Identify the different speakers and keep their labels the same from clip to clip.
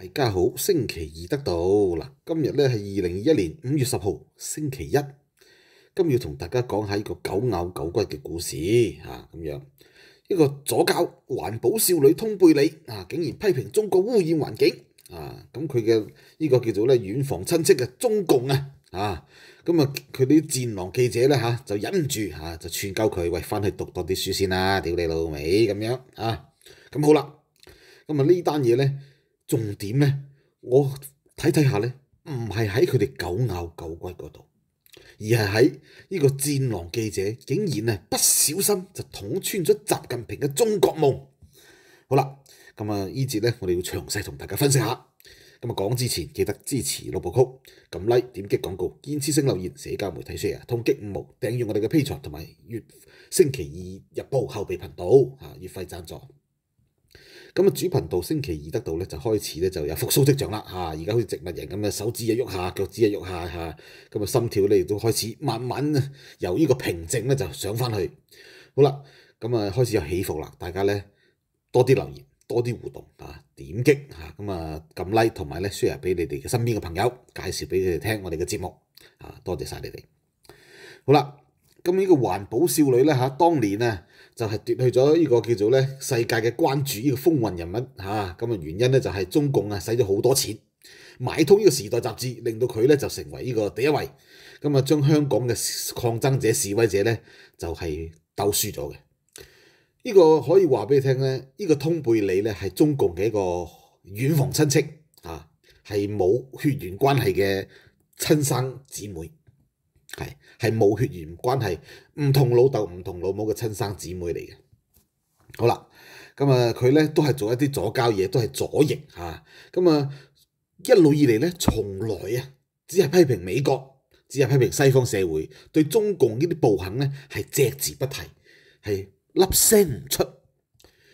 Speaker 1: 大家好，星期二得到嗱，今日咧系二零二一年五月十号星期一，今日要同大家讲下呢个九咬九骨嘅故事啊，咁样呢个左教环保少女通贝里啊，竟然批评中国污染环境啊，咁佢嘅呢个叫做咧远房亲戚嘅中共啊，啊咁啊佢啲战狼记者咧吓就忍唔住吓就劝鸠佢喂翻去读多啲书先啦，屌你老味咁样啊，咁好啦，咁啊呢单嘢咧。重點咧，我睇睇下咧，唔係喺佢哋狗咬狗骨嗰度，而係喺呢個戰狼記者竟然咧不小心就捅穿咗習近平嘅中國夢。好啦，咁啊呢節咧，我哋要詳細同大家分析下。咁啊講之前，記得支持六部曲，撳 Like、點擊廣告、堅持性留言、社交媒體 share、痛擊五毛、订閱我哋嘅 P r 同埋月星期二日報後備頻道啊月費贊助。咁啊，主頻道星期二得到咧，就開始咧就有復甦跡象啦，嚇！而家好似植物人咁嘅手指一喐下，腳趾一喐下，嚇！咁啊，心跳咧亦都開始慢慢由呢個平靜咧就上翻去，好啦，咁啊開始有起伏啦，大家咧多啲留言，多啲互動啊，點擊嚇，咁啊撳 like 同埋咧 share 俾你哋嘅身邊嘅朋友，介紹俾佢哋聽我哋嘅節目，啊，多謝曬你哋，好啦。咁呢個環保少女咧嚇，當年啊就係奪去咗呢個叫做咧世界嘅關注，呢個風雲人物嚇。咁啊原因咧就係中共啊使咗好多錢買通呢個時代雜誌，令到佢咧就成為呢個第一位。咁啊將香港嘅抗爭者示威者咧就係鬥輸咗嘅。呢個可以話俾你聽咧，呢個通貝里咧係中共嘅一個遠房親戚啊，係冇血緣關係嘅親生姊妹。係係冇血緣關係，唔同老豆唔同老母嘅親生姊妹嚟嘅。好啦，咁啊佢咧都係做一啲左交嘢，都係左翼嚇。咁啊一路以嚟咧，從來啊只係批評美國，只係批評西方社會，對中共呢啲暴行咧係隻字不提，係粒聲唔出。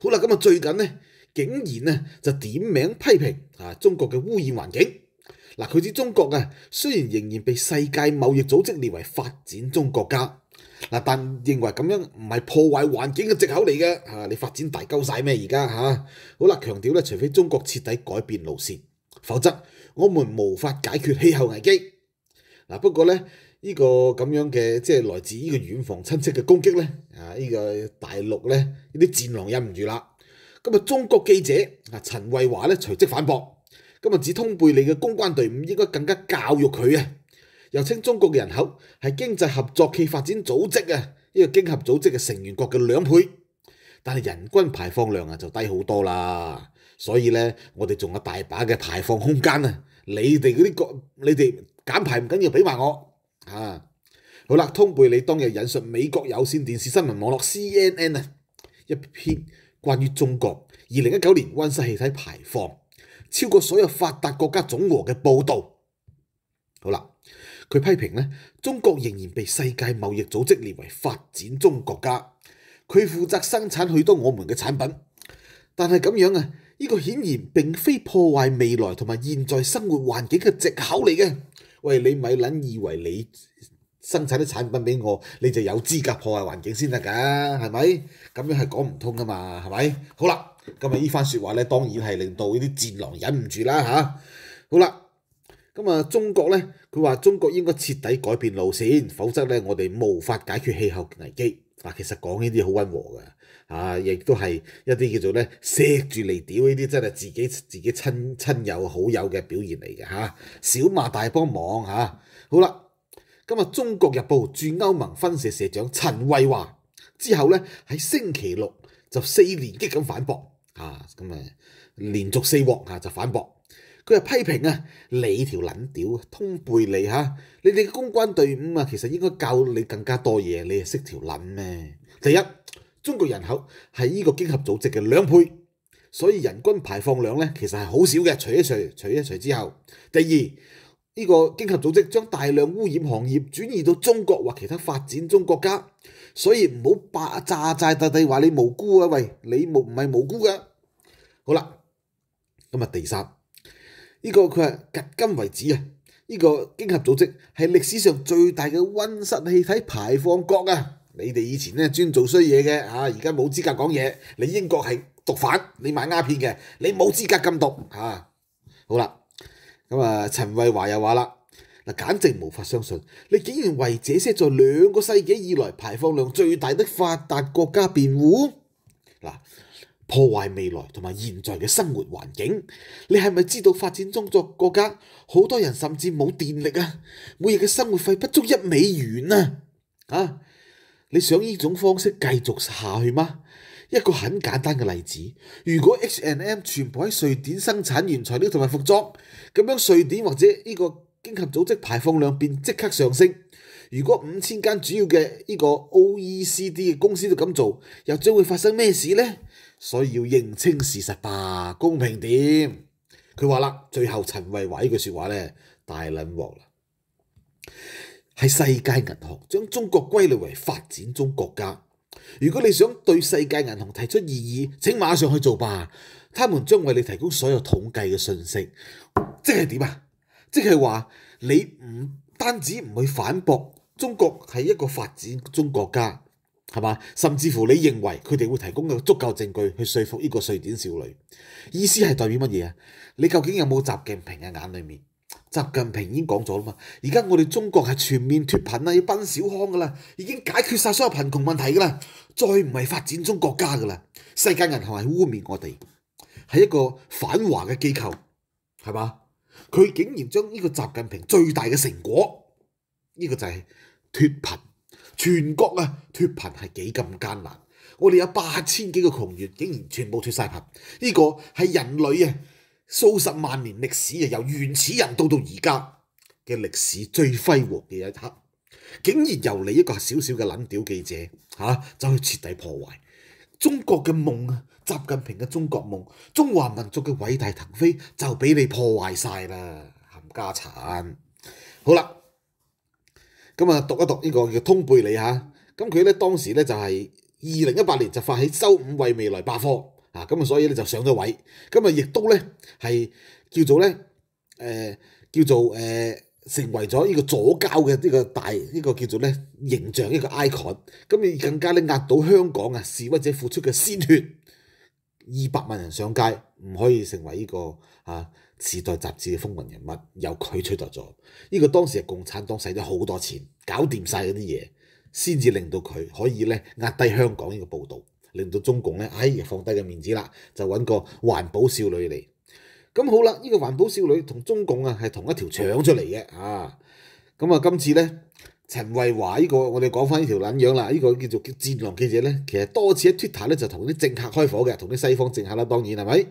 Speaker 1: 好啦，咁啊最近咧竟然咧就點名批評啊中國嘅污染環境。嗱，佢指中國啊，雖然仍然被世界貿易組織列為發展中國家，嗱，但認為咁樣唔係破壞環境嘅藉口嚟嘅，嚇你發展大鳩曬咩而家嚇？好啦，強調咧，除非中國徹底改變路線，否則我們無法解決氣候危機。嗱，不過咧，呢個咁樣嘅即係來自呢個遠房親戚嘅攻擊咧，啊，依個大陸咧，呢啲戰狼忍唔住啦。咁啊，中國記者啊陳慧華咧隨即反駁。今日指通貝利嘅公關隊伍應該更加教育佢啊！又稱中國嘅人口係經濟合作暨發展組織啊，呢個經合組織嘅成員國嘅兩倍，但係人均排放量啊就低好多啦。所以咧，我哋仲有大把嘅排放空間啊！你哋嗰啲国，你哋減排唔緊要俾埋我啊！好啦，通貝利當日引述美國有線電視新聞網絡 CNN 啊一篇關於中國二零一九年温室氣體排放。超过所有发达国家总和嘅报道，好啦，佢批评咧，中国仍然被世界贸易组织列为发展中国家，佢负责生产许多我们嘅产品，但系咁样啊，呢个显然并非破坏未来同埋现在生活环境嘅借口嚟嘅。喂，你咪谂以为你生产啲产品俾我，你就有资格破坏环境先得噶，系咪？咁样系讲唔通噶嘛，系咪？好啦。今日呢番説話咧，當然係令到呢啲戰狼忍唔住啦嚇。好啦，咁啊中國咧，佢話中國應該徹底改變路線，否則咧我哋無法解決氣候危機。嗱，其實講呢啲好温和㗎。啊，亦都係一啲叫做咧錫住嚟屌呢啲，真係自己自己親親友好友嘅表現嚟嘅嚇。小馬大幫忙嚇。好啦，今日《中國日報》駐歐盟分社社長陳慧話之後咧，喺星期六就四年擊咁反駁。啊咁啊，連續四獲啊就反駁，佢話批評啊你條撚屌通背你嚇，你哋嘅公關隊伍啊，其實應該教你更加多嘢，你係識條撚咩？第一，中國人口係呢個經合組織嘅兩倍，所以人均排放量咧其實係好少嘅，除一除除一除之後。第二，呢個經合組織將大量污染行業轉移到中國或其他發展中國家，所以唔好白炸炸地話你無辜啊！喂，你冇唔係無辜噶。好啦，咁啊第三，呢個佢係迄今為止啊，呢個經合組織係歷史上最大嘅温室氣體排放國啊！你哋以前咧專做衰嘢嘅嚇，而家冇資格講嘢。你英國係毒贩，你賣鸦片嘅，你冇資格禁毒啊！好啦，咁啊，陳慧華又話啦，嗱，簡直無法相信，你竟然為這些在兩個世紀以來排放量最大的發達國家辯護嗱。破坏未来同埋现在嘅生活环境，你系咪知道发展中作国家好多人甚至冇电力啊？每日嘅生活费不足一美元啊！啊，你想呢种方式继续下去吗？一个很简单嘅例子，如果 H&M 全部喺瑞典生产原材料同埋服装，咁样瑞典或者呢个经合组织排放量便即刻上升。如果五千间主要嘅呢个 OECD 嘅公司都咁做，又将会发生咩事呢？所以要认清事实吧，公平点。佢话啦，最后陈慧华呢句说话咧，大撚镬啦，系世界银行将中国归类为发展中国家。如果你想对世界银行提出异议，请马上去做吧，他们将为你提供所有统计嘅信息。即系点啊？即系话你唔单止唔去反驳，中国系一个发展中国家。系嘛？甚至乎你认为佢哋会提供够足够证据去说服呢个瑞典少女？意思系代表乜嘢啊？你究竟有冇习近平嘅眼里面？习近平已经讲咗啦嘛。而家我哋中国系全面脱贫啦，要奔小康噶啦，已经解决晒所有贫穷问题噶啦，再唔系发展中国家噶啦。世界银行系污蔑我哋，系一个反华嘅机构，系嘛？佢竟然将呢个习近平最大嘅成果，呢个就系脱贫。全國啊，脫貧係幾咁艱難，我哋有八千幾個窮月竟然全部脱晒貧，呢個係人類啊數十萬年歷史啊，由原始人到到而家嘅歷史最輝煌嘅一刻，竟然由你一個小小嘅撚屌記者嚇走去徹底破壞中國嘅夢啊，習近平嘅中國夢，中華民族嘅偉大騰飛就俾你破壞晒啦，冚家產。好啦。咁啊，讀一讀呢個叫通貝利嚇，咁佢咧當時咧就係二零一八年就發起周五為未來百科，啊咁啊所以咧就上咗位，咁啊亦都咧係叫做咧誒叫做誒成為咗呢個左交嘅呢個大呢個叫做咧形象一個 icon，咁你更加咧壓到香港啊示威者付出嘅鮮血，二百萬人上街唔可以成為呢個啊。時代雜誌嘅風雲人物，由佢取代咗。呢個當時嘅共產黨使咗好多錢，搞掂晒嗰啲嘢，先至令到佢可以咧壓低香港呢個報導，令到中共咧唉放低個面子啦，就揾個環保少女嚟。咁好啦，呢個環保少女同中共啊係同一條腸出嚟嘅啊。咁啊，今次咧陳慧華呢個，我哋講翻呢條撚樣啦，呢個叫做叫戰狼記者咧，其實多次喺 Twitter 咧就同啲政客開火嘅，同啲西方政客啦，當然係咪？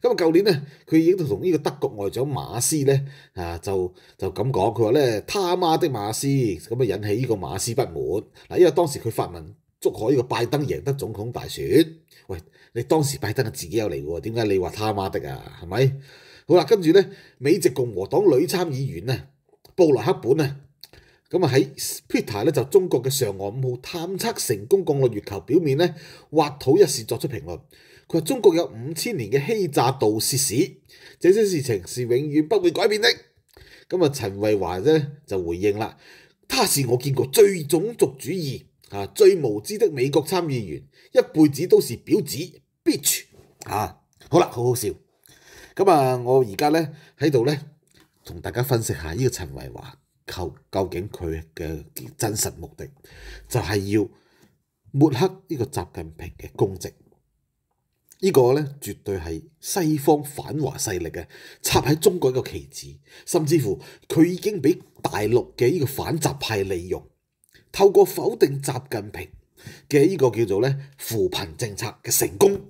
Speaker 1: 咁啊！舊年咧，佢已經同呢個德國外長馬斯咧啊，就就咁講，佢話咧：他媽的馬斯！咁啊，引起呢個馬斯不滿。嗱，因為當時佢發問，祝賀呢個拜登贏得總統大選。喂，你當時拜登係自己有嚟嘅喎，點解你話他媽的啊？係咪？好啦，跟住咧，美籍共和黨女參議員啊，布萊克本啊，咁啊喺 Peter 咧就中國嘅嫦娥五號探測成功降落月球表面咧挖土一事作出評論。佢話：中國有五千年嘅欺詐盜竊史，這些事情是永遠不會改變的。咁啊，陳慧華咧就回應啦：，他是我見過最種族主義啊、最無知的美國參議員，一輩子都是婊子 bitch 啊！好啦，好好笑。咁啊，我而家咧喺度咧同大家分析下呢個陳慧華，究究竟佢嘅真實目的就係要抹黑呢個習近平嘅功績。呢個咧，絕對係西方反華勢力嘅插喺中國个旗子，甚至乎佢已經俾大陸嘅呢個反習派利用，透過否定習近平嘅呢個叫做咧扶貧政策嘅成功，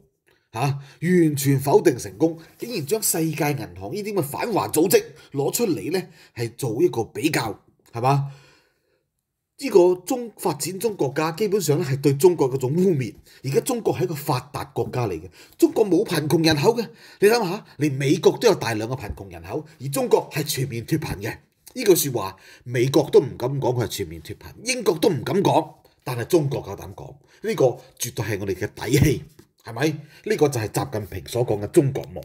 Speaker 1: 嚇完全否定成功，竟然將世界銀行呢啲咁嘅反華組織攞出嚟咧，係做一個比較，係嘛？呢個中發展中國家基本上咧係對中國嗰種污蔑。而家中國係一個發達國家嚟嘅，中國冇貧窮人口嘅。你諗下，連美國都有大量嘅貧窮人口，而中國係全面脫貧嘅。呢句説話，美國都唔敢講佢係全面脫貧，英國都唔敢講，但係中國夠膽講。呢個絕對係我哋嘅底氣，係咪？呢個就係習近平所講嘅中國夢。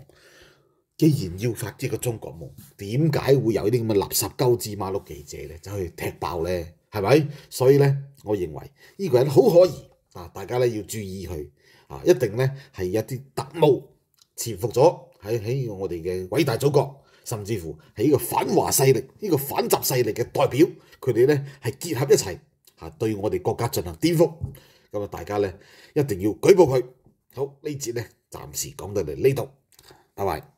Speaker 1: 既然要發呢個中國夢，點解會有啲咁嘅垃圾鳩枝馬碌記者咧走去踢爆咧？係咪？所以咧，我認為呢個人好可疑啊！大家咧要注意佢啊，一定咧係一啲特務潛伏咗喺喺我哋嘅偉大祖國，甚至乎係呢個反華勢力、呢個反習勢力嘅代表，佢哋咧係結合一齊嚇對我哋國家進行顛覆。咁啊，大家咧一定要舉報佢。好，呢節咧暫時講到嚟呢度，拜拜。